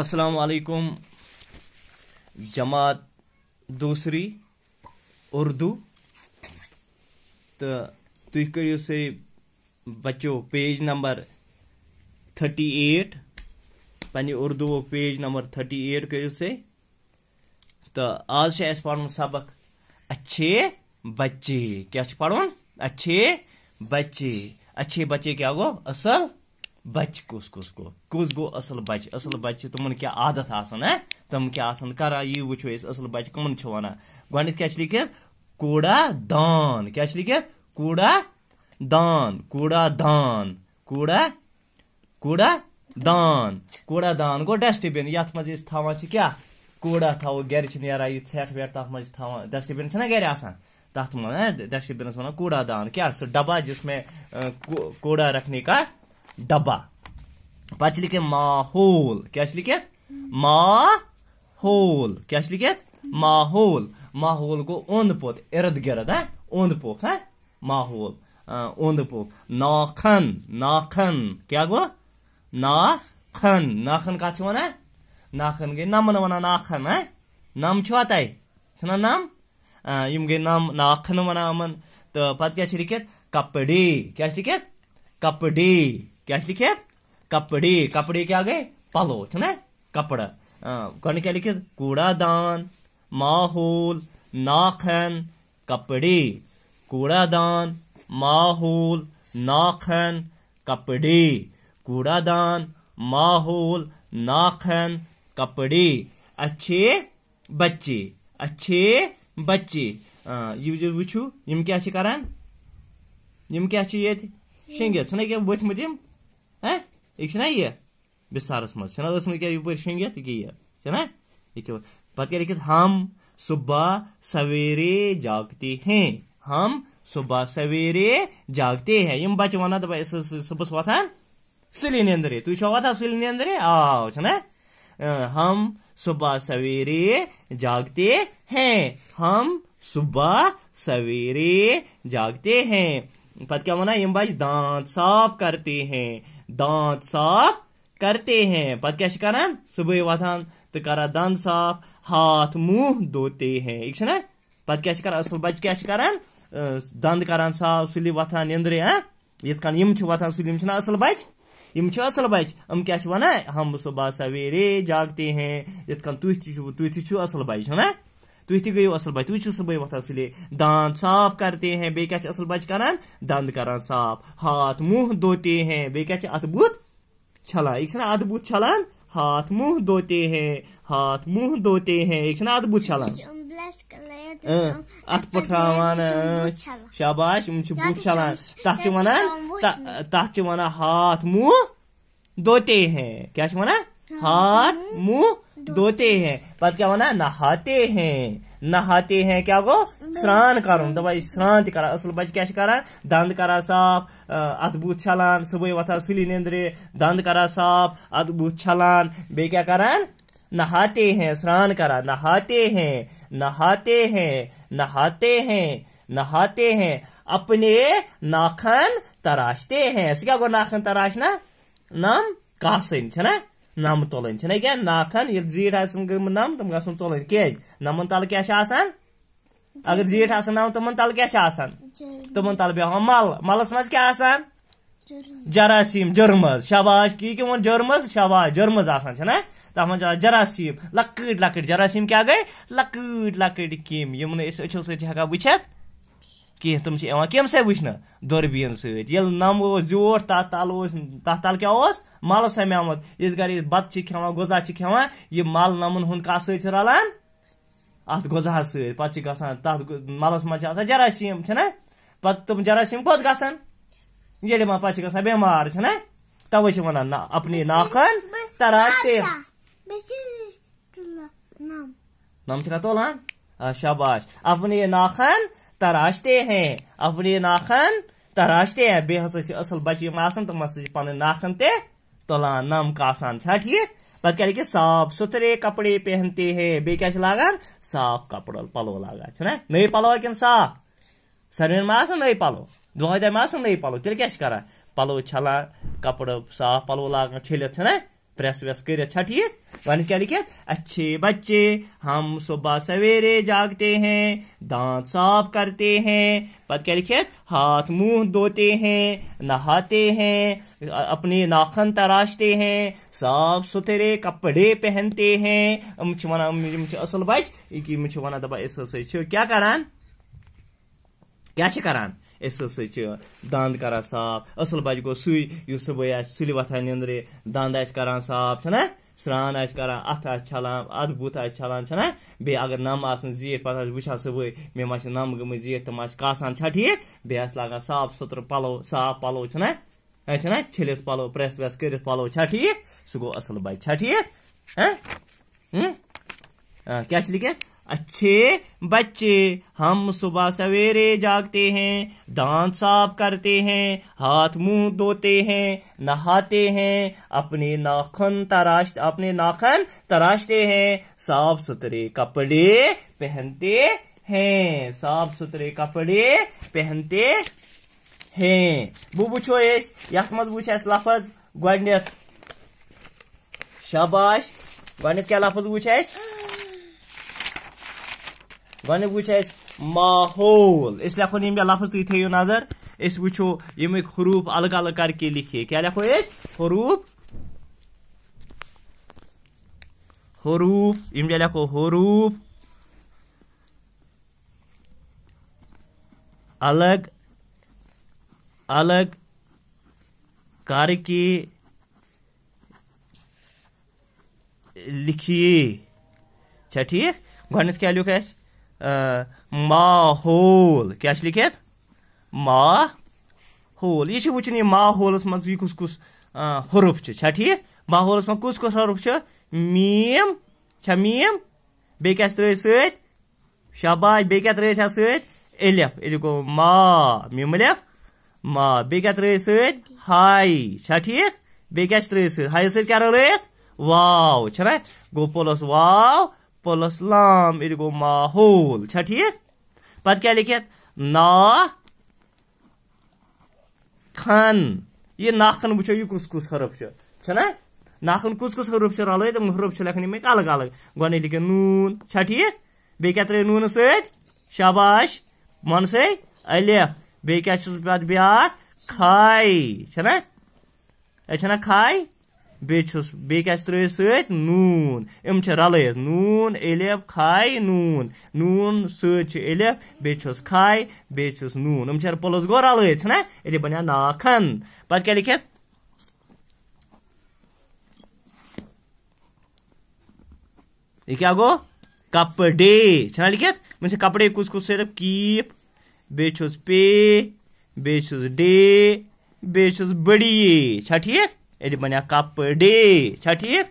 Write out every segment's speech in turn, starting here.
असलकुम जमात दूसरी उर्दू तो तुम कर से बच्चों पेज नंबर थर्टी एट पे Urdu page number thirty eight करो से तो आज अस पढ़ सबक अच्छे बच्चे क्या पढ़ अच्छे बच्चे अच्छे बच्चे क्या गो असल बच्चे कस कुस गो कुस गो असल बच्चे असल बच्चे तुम तो क्या आदत आसन तम क्या आसन करा ये वो असल बच्चे कमन वन गोडित क्या लिखित कूड़ा दान क्या लिखित कूड़ा दान कूड़ा दान कूड़ा कूड़ा दान कूड़ा दान गो डस्टबिन ये मज थवान क्या कूड़ा थो गर ना यह सेठ वेठ तथ मज थवान डस्टबिन गर आसान तथ डस्टबिन वन कूड़ा दान क्या सो डब्बा जिसमें कूड़ा रखने का डब्बा पांच लिखे माहौल क्या लिखे माहौल क्या लिखे माहौल माहौल को ओंद पोत इर्द गिर्द है हाँ? ओंद पोख है हाँ? माहौल ओंद पोख नाखन नाखन क्या गो नाखन नाखन का वन हाँ? नाखन गई नमन वन नाखन है नम छुआ तय छना यम गई नम नाखन वन तो पत क्या लिखे कपड़ी क्या लिखित कपड़ी क्या लिखे कपड़े कपड़े क्या गए पलो ना कपड़ा गण क्या कूड़ा दान माहौल नाखन कपड़े दान माहौल नाखन कपड़े दान माहौल नाखन कपड़े अच्छे बच्चे अच्छे बच्चे ये वो क्या कर ये क्या शिंगे वे He? İksinəyə. Biz sarısmaz. Sənə dəsmə gəlir bu işin get giyə. Sənə? देखिए क्या देखिए हम सुबह सवेरे जागते हैं हम सुबह सवेरे जागते हैं ये बचवाना वन सुबह सुबह था सिलीने तु तू छवा था सिलीने हम सुबह सवेरे जागते हैं हम सुबह सवेरे जागते हैं पत क्या मना यम भाई दांत साफ करते हैं दांत साफ करते हैं पत क्या कर सुबह वाथान तो कर दंद साफ हाथ मुंह धोते हैं ना पत क्या कर असल बच क्या कर दंद कर साफ सुल वथान निंद्रे हाँ यथ कन वथान सुलि असल बच यम असल बच यम क्या वन हम सुबह सवेरे जागते हैं यथ कन तुम तुह असल बच है ना तुह तो गयो असल बच्चे तुह सुबह वथान सिले दांत साफ करते हैं बे क्या असल बच्चे कर दंद कर साफ हाथ मुंह धोते हैं बे क्या अत बुत छलान एक अत बुत छलान हाथ मुंह धोते हैं हाथ मुंह धोते हैं एक अत बुत छलान तो अत पठावान शाबाश बुत छलान तथ वन तथ वन हाथ मुंह धोते हैं क्या वन हाँ, हाथ मुंह धोते हैं बाद क्या होना है नहाते हैं नहाते हैं क्या गो स्नान कर दपान स्नान तान असल बच क्या कर दंद करा साफ अत बुथ छलान सुबह वथान सुली नंद दंद करा साफ अत बुथ छलान बे क्या कर नहाते हैं स्नान करा नहाते हैं नहाते हैं नहाते हैं नहाते हैं अपने नाखन तराशते हैं क्या गो नाखन तराशना नाम कासन نم تلن چھنا کیا ناکھن یل زیٹ آسن گم نم تم گسن تلن کیز نمن تل کیا چھ آسان اگر زیٹ آسن نم تمن تل کیا چھ آسان تمن تل بیہوان مل ملس مز کیا آسان جراثیم جرمز شباش کی کہ ون جرمز شباش جرمز آسان چھنا تتھ مز جراثیم لکٹ لکٹ جراثیم کیا گئی لکٹ لکٹ کیم یم نو أسۍ أچھو سۭتۍ ہٮ۪کان وٕچھِتھ کیٚنٛہہ تِم چھِ یِوان کمہِ سۭتۍ وٕچھنہٕ دۄربیٖن سۭتۍ ییٚلہِ نَمہٕ اوس زیوٗٹھ تَتھ تَل اوس تَتھ تَل کیٛاہ اوس مَل سَمیومُت یِژھ گَرِ بَتہٕ چھِ کھٮ۪وان غذا چھِ کھٮ۪وان یہِ مَل نَمَن ہُنٛد کَتھ سۭتۍ چھِ رَلان اَتھ غذاہَس سۭتۍ پَتہٕ چھِ گژھان تَتھ مَلَس منٛز چھِ آسان جراسیٖم چھِنہ پَتہٕ تِم جراسیٖم کوٚت گژھان ییٚلہِ یِمَن پَتہٕ چھِ گژھان بٮ۪مار چھِنہ تَوَے چھِ وَنان نہ اَپنی ناخن تَراش تہِ نَم چھِکھا تُلان آ شاباش اَپنی ناخن तराशते हैं अपने नाखन तराशते हैं बेहद असल बच्चे तम पे नाखन ते तुलान नमक आसान ठीक पत क्या कि साफ सुथरे कपड़े पहनते हैं बे क्या लागान साफ कपड़ पलो लागान नई पलो कि साफ सर्विन मा नई पलो दोन मा नई पलो तेल क्या करान पलो छलान कपड़ साफ पलो लागान छा प्रेस वेस कर ठीक वन क्या लिखे अच्छे बच्चे हम सुबह सवेरे जागते हैं दांत साफ करते हैं पद क्या लिखे हाथ मुंह धोते हैं नहाते हैं अपने नाखन तराशते हैं साफ सुथरे कपड़े पहनते हैं असल बच कि वन इस क्या करान क्या करान इस दंद करान साफ असल बच गो सुई सुबह सुल वथान नंद्रे आ कर साफ سران آسہِ کران اَتھٕ آسہِ چھلان اَدٕ بُتھ آسہِ چھلان چھَنا بیٚیہِ اگر نَم آسَن زیٖٹھ پَتہٕ آسہِ وٕچھان صُبحٲے مےٚ ما چھِ نَم گٔمٕژ زیٖٹھ تِم آسہِ کاسان چھا ٹھیٖک بیٚیہِ آسہِ لاگان صاف سُتھرٕ پَلو صاف پَلو چھِنا چھِنا چھٔلِتھ پَلو پرٛٮ۪س وٮ۪س کٔرِتھ پَلو چھا ٹھیٖک سُہ گوٚو اَصٕل بَچہِ چھا ٹھیٖک کیٛاہ چھِ لیٚکھِتھ अच्छे बच्चे हम सुबह सवेरे जागते हैं दांत साफ करते हैं हाथ मुंह धोते हैं नहाते हैं अपने नाखन तराश अपने नाखन तराशते हैं साफ सुथरे कपड़े पहनते हैं साफ सुथरे कपड़े पहनते हैं वो वो यख मज वो लफज गोड शाबाश गोड क्या लफज वो गो वो माहौल इस लिखो यम लफज तुम थो नजर इस वो यम हरूफ अलग अलग करके लिखे क्या लिखो हरूफ हरूफ यम लखो हरूफ अलग अलग करके लिखिए ठीक गो क्या लिख ماحول کیٛاہ چھِ لیٖکھِتھ ماحول یہِ چھِ وٕچھُن یہِ ماحولَس منٛز یہِ کُس کُس حرُف چھُ چھا ٹھیٖک ماحولَس منٛز کُس کُس حرُف چھُ میٖم چھا میٖم بیٚیہِ کیٛاہ چھِ ترٛٲیِتھ سۭتۍ شاباش بیٚیہِ کیٛاہ ترٛٲیِتھ اَتھ سۭتۍ الف الف گوٚو ما میٖم الف ما بیٚیہِ کیٛاہ ترٛٲیِتھ سۭتۍ ہاے چھا ٹھیٖک بیٚیہِ کیٛاہ چھِ ترٛٲیِتھ سۭتۍ ہایَس سۭتۍ کیٛاہ رٲیِتھ واو چھَنا گوٚو پوٚلَس واو पलस्लाम एरकम माहौल छा अच्छा, ठीक पत क्या लिखे ना खन ये नाखन वो यह कुस कुस हरफ छा अच्छा नाखन कुस कुस हरूफ रल तो हरूफ लेखन यमें अलग अलग गोने लिखे नून छा अच्छा, ठीक बे क्या त्रे नून सबाश मन से अलिफ बे क्या पे ब्या खाई छा खाई بیٚیہِ چھُس بیٚیہِ کیٛاہ چھِ ترٛٲیِتھ سۭتۍ نوٗن یِم چھِ رَلٲیِتھ نوٗن اِلٮ۪ف کھاے نوٗن نوٗن سۭتۍ چھُ اِلٮ۪ف بیٚیہِ چھُس کھاے بیٚیہِ چھُس نوٗن یِم چھِ پُلس گوٚو رَلٲیِتھ چھِنہ ییٚلہِ بَنیٛا ناکھَن پَتہٕ کیٛاہ لیکھِتھ یہِ کیٛاہ گوٚو کَپڑے چھِنہ لیکھِتھ وۄنۍ چھِ کَپڑے کُس کُس صِرف کیٖپ بیٚیہِ چھُس پے بیٚیہِ چھُس ڈے بیٚیہِ چھُس بٔڑی چھا ٹھیٖک Jadi banyak kapde. Cari?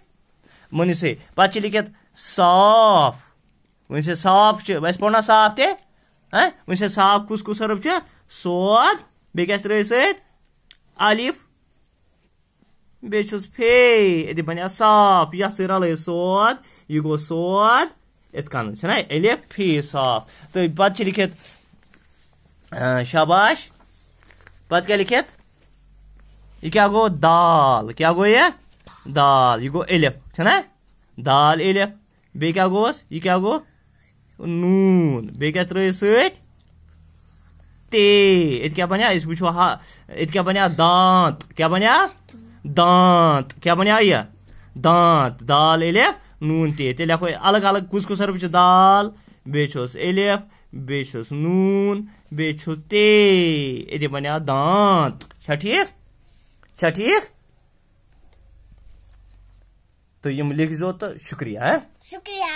Manusia. Baca lihat soft. Manusia soft. Bes pona soft ya? Eh? Manusia soft kus kus harap je. Soad. Bigas reset. Alif. Beçus pey. Jadi banyak soft. Ya siralı soad. You go soad. Etkanın. Sana elif pey soft. Tabi baca lihat. शाबाश पत क्या लिखित ये क्या गो दाल क्या गो ये दाल यह गो इलिफ छना दाल एलिफ बे क्या गोस यह क्या गो नून बे क्या त्रे सत क्या बनिया इस वो क्या बनिया दांत क्या बनिया दांत दांत दाल इलिफ नून ते ते लेखो अलग अलग कुछ कुछ सर्फ दाल बेस इलिफ बेस नून बेस ते ये बनिया दांत ठीक क्या ठीक तो यम लिख तो शुक्रिया है शुक्रिया